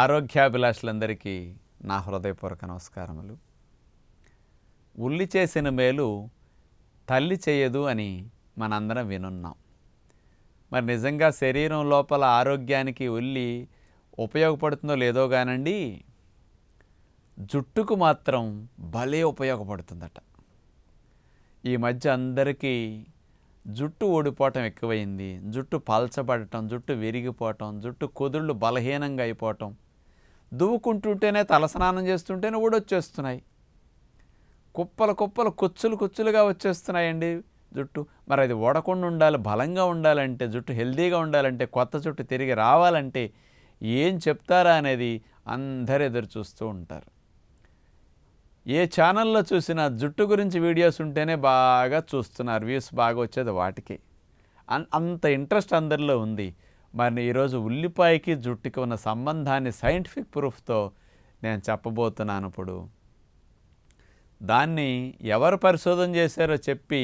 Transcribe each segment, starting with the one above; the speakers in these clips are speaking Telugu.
ఆరోగ్యాభిలాషులందరికీ నా హృదయపూర్వక నమస్కారములు ఉల్లి చేసిన మేలు తల్లి చేయదు అని మనందరం వినున్నాం మరి నిజంగా శరీరం లోపల ఆరోగ్యానికి ఉల్లి ఉపయోగపడుతుందో లేదో కానండి జుట్టుకు మాత్రం భలే ఉపయోగపడుతుందట ఈ మధ్య అందరికీ జుట్టు ఓడిపోవటం ఎక్కువైంది జుట్టు పల్చబడటం జుట్టు విరిగిపోవటం జుట్టు కుదుళ్ళు బలహీనంగా అయిపోవటం దువ్వుకుంటుంటేనే తలస్నానం చేస్తుంటేనే ఊడొచ్చేస్తున్నాయి కుప్పల కుప్పలు కుచ్చులు కుచ్చులుగా వచ్చేస్తున్నాయండి జుట్టు మరి అది ఓడకుండా ఉండాలి బలంగా ఉండాలంటే జుట్టు హెల్దీగా ఉండాలంటే కొత్త జుట్టు తిరిగి రావాలంటే ఏం చెప్తారా అనేది అందరు ఎదురు చూస్తూ ఉంటారు ఏ ఛానల్లో చూసినా జుట్టు గురించి వీడియోస్ ఉంటేనే బాగా చూస్తున్నారు వ్యూస్ బాగా వచ్చేది వాటికి అంత ఇంట్రెస్ట్ అందరిలో ఉంది మరి ఈరోజు ఉల్లిపాయకి జుట్టుకి ఉన్న సంబంధాన్ని సైంటిఫిక్ ప్రూఫ్తో నేను చెప్పబోతున్నాను ఇప్పుడు దాన్ని ఎవరు పరిశోధన చేశారో చెప్పి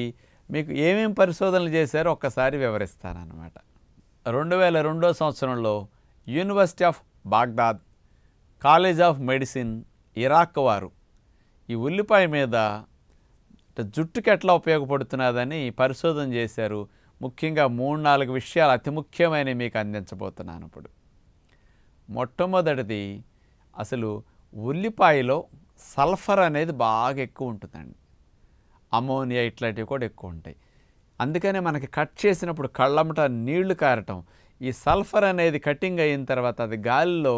మీకు ఏమేమి పరిశోధనలు చేశారో ఒక్కసారి వివరిస్తానమాట రెండు వేల రెండో సంవత్సరంలో university of Baghdad college of medicine Iraq వారు ఈ ఉల్లిపాయ మీద జుట్టుకి ఎట్లా ఉపయోగపడుతున్నదని పరిశోధన చేశారు ముఖ్యంగా మూడు నాలుగు విషయాలు అతి ముఖ్యమైనవి మీకు అందించబోతున్నాను ఇప్పుడు మొట్టమొదటిది అసలు ఉల్లిపాయలో సల్ఫర్ అనేది బాగా ఎక్కువ ఉంటుందండి అమోనియా ఇట్లాంటివి కూడా ఎక్కువ ఉంటాయి అందుకనే మనకి కట్ చేసినప్పుడు కళ్ళమ్మట నీళ్లు కారటం ఈ సల్ఫర్ అనేది కటింగ్ అయిన తర్వాత అది గాలిలో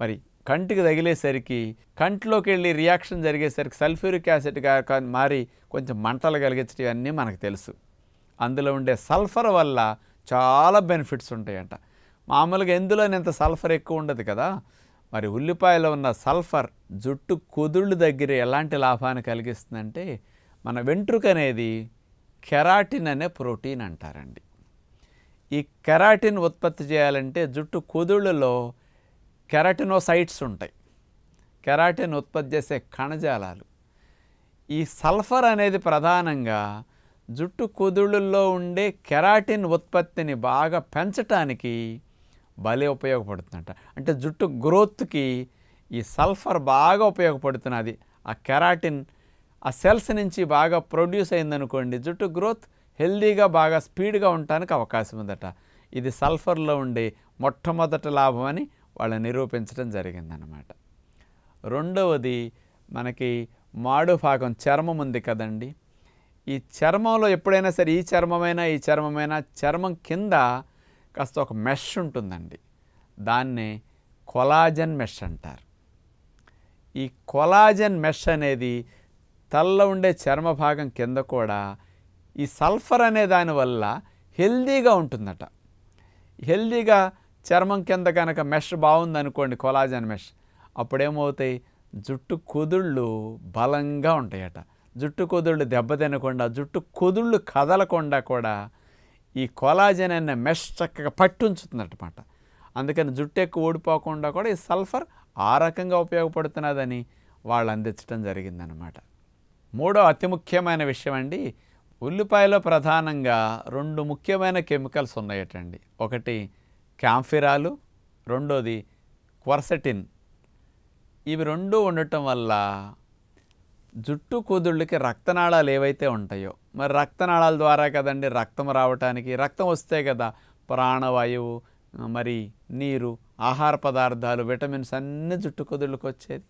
మరి కంటికి తగిలేసరికి కంటిలోకి వెళ్ళి రియాక్షన్ జరిగేసరికి సల్ఫ్యూరిక్ యాసిడ్గా మారి కొంచెం మంటలు కలిగించడం ఇవన్నీ మనకు తెలుసు అందులో ఉండే సల్ఫర్ వల్ల చాలా బెనిఫిట్స్ ఉంటాయంట మామూలుగా ఎందులో ఇంత సల్ఫర్ ఎక్కువ ఉండదు కదా మరి ఉల్లిపాయలో ఉన్న సల్ఫర్ జుట్టు కుదుళ్ళు దగ్గర ఎలాంటి లాభాన్ని కలిగిస్తుందంటే మన వెంట్రుక అనేది కెరాటిన్ అనే ప్రోటీన్ అంటారండి ఈ కెరాటిన్ ఉత్పత్తి చేయాలంటే జుట్టు కుదుళ్ళలో కెరాటినోసైట్స్ ఉంటాయి కెరాటిన్ ఉత్పత్తి చేసే కణజాలాలు ఈ సల్ఫర్ అనేది ప్రధానంగా జుట్టు కుదుళ్ళల్లో ఉండే కెరాటిన్ ఉత్పత్తిని బాగా పెంచటానికి భలే ఉపయోగపడుతుందట అంటే జుట్టు గ్రోత్కి ఈ సల్ఫర్ బాగా ఉపయోగపడుతున్నది ఆ కెరాటిన్ ఆ సెల్స్ నుంచి బాగా ప్రొడ్యూస్ అయిందనుకోండి జుట్టు గ్రోత్ హెల్దీగా బాగా స్పీడ్గా ఉండటానికి అవకాశం ఉందట ఇది సల్ఫర్లో ఉండే మొట్టమొదటి లాభం అని వాళ్ళు నిరూపించడం జరిగిందనమాట రెండవది మనకి మాడుభాగం చర్మం ఉంది కదండీ ఈ చర్మంలో ఎప్పుడైనా సరే ఈ చర్మమైన ఈ చర్మమైన చర్మం కింద కాస్త ఒక మెష్ ఉంటుందండి దాన్ని కొలాజన్ మెష్ అంటారు ఈ కొలాజన్ మెష్ అనేది తల్లో ఉండే చర్మ భాగం కింద కూడా ఈ సల్ఫర్ అనే దానివల్ల హెల్దీగా ఉంటుందట హెల్దీగా చర్మం కింద కనుక మెష్ బాగుందనుకోండి కొలాజన్ మెష్ అప్పుడేమవుతాయి జుట్టు కుదుళ్ళు బలంగా ఉంటాయట జుట్టు దెబ్బ దెబ్బతినకుండా జుట్టు కొదుళ్ళు కదలకుండా కూడా ఈ కొలాజన్ అనే మెష్ చక్కగా పట్టుంచుతుందన్నమాట అందుకని జుట్టు ఎక్కువ ఊడిపోకుండా కూడా ఈ సల్ఫర్ ఆ రకంగా ఉపయోగపడుతున్నదని వాళ్ళు అందించడం జరిగిందనమాట మూడో అతి ముఖ్యమైన విషయం అండి ఉల్లిపాయలో ప్రధానంగా రెండు ముఖ్యమైన కెమికల్స్ ఉన్నాయటండి ఒకటి క్యాంఫిరాలు రెండోది క్వర్సటిన్ ఇవి రెండూ ఉండటం వల్ల జుట్టు కూదుళ్ళకి రక్తనాళాలు ఏవైతే ఉంటాయో మరి రక్తనాళాల ద్వారా కదండి రక్తం రావటానికి రక్తం వస్తే కదా ప్రాణవాయువు మరి నీరు ఆహార పదార్థాలు విటమిన్స్ అన్ని జుట్టు కుదుళ్ళకి వచ్చేది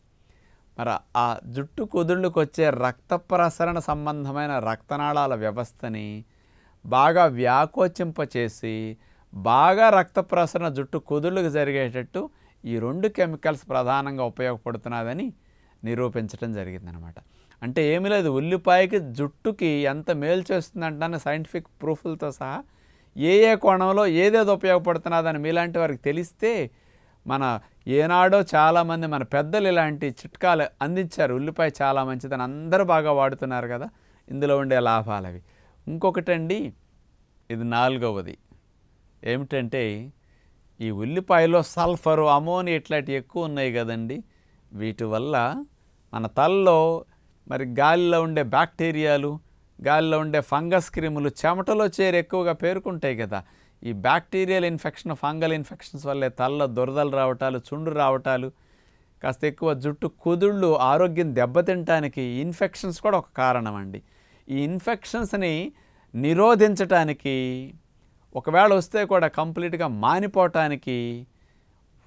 మరి ఆ జుట్టు కుదుళ్ళకి వచ్చే రక్త ప్రసరణ సంబంధమైన రక్తనాళాల వ్యవస్థని బాగా వ్యాకోచింపచేసి బాగా రక్త ప్రసరణ జుట్టు కుదుళ్ళకి జరిగేటట్టు ఈ రెండు కెమికల్స్ ప్రధానంగా ఉపయోగపడుతున్నదని నిరూపించడం జరిగిందనమాట అంటే ఏమీ లేదు ఉల్లిపాయకి జుట్టుకి ఎంత మేలు చేస్తుందంటాను సైంటిఫిక్ ప్రూఫ్లతో సహా ఏ ఏ కోణంలో ఏదేది ఉపయోగపడుతున్నదని మీలాంటి వారికి తెలిస్తే మన ఏనాడో చాలామంది మన పెద్దలు ఇలాంటి చిట్కాలు అందించారు ఉల్లిపాయ చాలా మంచిదని అందరూ బాగా వాడుతున్నారు కదా ఇందులో ఉండే లాభాలు అవి ఇంకొకటండి ఇది నాలుగవది ఏమిటంటే ఈ ఉల్లిపాయలో సల్ఫరు అమోని ఇట్లాంటివి ఎక్కువ ఉన్నాయి కదండి వీటి వల్ల మన తలలో మరి గాలిలో ఉండే బ్యాక్టీరియాలు గాలిలో ఉండే ఫంగస్ క్రిములు చెమటలో చేరి ఎక్కువగా పేరుకుంటాయి కదా ఈ బ్యాక్టీరియల్ ఇన్ఫెక్షన్ ఫంగల్ ఇన్ఫెక్షన్స్ వల్లే తలలో దొరదలు రావటాలు చుండు రావటాలు కాస్త ఎక్కువ జుట్టు కుదుళ్ళు ఆరోగ్యం దెబ్బతింటానికి ఇన్ఫెక్షన్స్ కూడా ఒక కారణం అండి ఈ ఇన్ఫెక్షన్స్ని నిరోధించటానికి ఒకవేళ వస్తే కూడా కంప్లీట్గా మానిపోవటానికి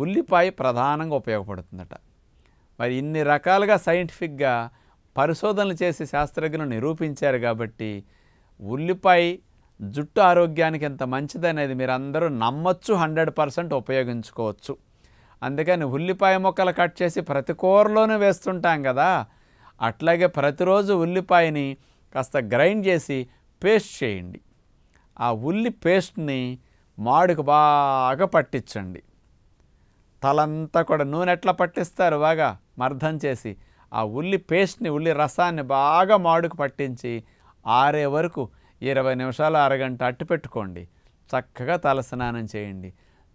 ఉల్లిపాయ ప్రధానంగా ఉపయోగపడుతుందట మరి ఇన్ని రకాలుగా సైంటిఫిక్గా పరిశోధనలు చేసి శాస్త్రజ్ఞులు నిరూపించారు కాబట్టి ఉల్లిపాయ జుట్టు ఆరోగ్యానికి ఎంత మంచిదనేది మీరు అందరూ నమ్మచ్చు హండ్రెడ్ పర్సెంట్ ఉపయోగించుకోవచ్చు అందుకని ఉల్లిపాయ మొక్కలు కట్ చేసి ప్రతి కూరలోనే వేస్తుంటాం కదా అట్లాగే ప్రతిరోజు ఉల్లిపాయని కాస్త గ్రైండ్ చేసి పేస్ట్ చేయండి ఆ ఉల్లి పేస్ట్ని మాడుకు బాగా పట్టించండి తలంతా కూడా నూనె ఎట్లా పట్టిస్తారు బాగా మర్దం చేసి ఆ ఉల్లి పేస్ట్ని ఉల్లి రసాన్ని బాగా మాడుకు పట్టించి ఆరే వరకు ఇరవై నిమిషాలు అరగంట అట్టు పెట్టుకోండి చక్కగా తలస్నానం చేయండి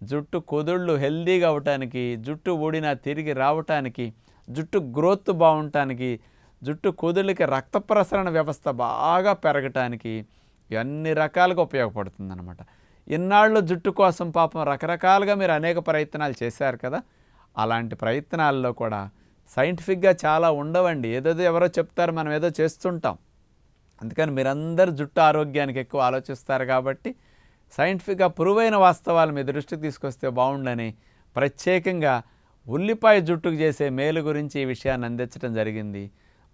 జుట్టు కుదుళ్ళు హెల్దీగా అవటానికి జుట్టు ఊడిన తిరిగి రావటానికి జుట్టు గ్రోత్ బాగుంటానికి జుట్టు కుదుళ్ళకి రక్త ప్రసరణ వ్యవస్థ బాగా పెరగటానికి అన్ని రకాలుగా ఉపయోగపడుతుందన్నమాట ఇన్నాళ్ళు జుట్టు కోసం పాపం రకరకాలుగా మీరు అనేక ప్రయత్నాలు చేశారు కదా అలాంటి ప్రయత్నాల్లో కూడా సైంటిఫిక్గా చాలా ఉండవండి ఏదేదో ఎవరో చెప్తారు మనం ఏదో చేస్తుంటాం అందుకని మీరందరూ జుట్టు ఆరోగ్యానికి ఎక్కువ ఆలోచిస్తారు కాబట్టి సైంటిఫిక్గా పురువైన వాస్తవాలు మీ దృష్టికి తీసుకొస్తే బాగుండని ప్రత్యేకంగా ఉల్లిపాయ జుట్టుకు చేసే మేలు గురించి ఈ విషయాన్ని అందించడం జరిగింది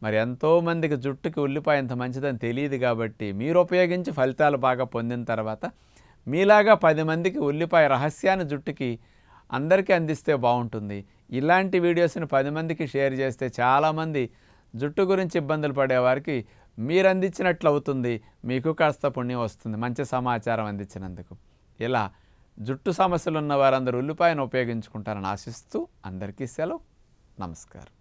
మరి ఎంతోమందికి జుట్టుకి ఉల్లిపాయ ఎంత మంచిదని తెలియదు కాబట్టి మీరు ఉపయోగించి ఫలితాలు బాగా పొందిన తర్వాత మీలాగా పది మందికి ఉల్లిపాయ రహస్యాన్ని జుట్టుకి అందరికీ అందిస్తే బాగుంటుంది ఇలాంటి వీడియోస్ని పది మందికి షేర్ చేస్తే చాలామంది జుట్టు గురించి ఇబ్బందులు పడేవారికి మీరు అందించినట్లు అవుతుంది మీకు కాస్త పుణ్యం వస్తుంది మంచి సమాచారం అందించినందుకు ఇలా జుట్టు సమస్యలు ఉన్న వారందరూ ఉల్లిపాయను ఉపయోగించుకుంటారని ఆశిస్తూ అందరికీ సెలవు నమస్కారం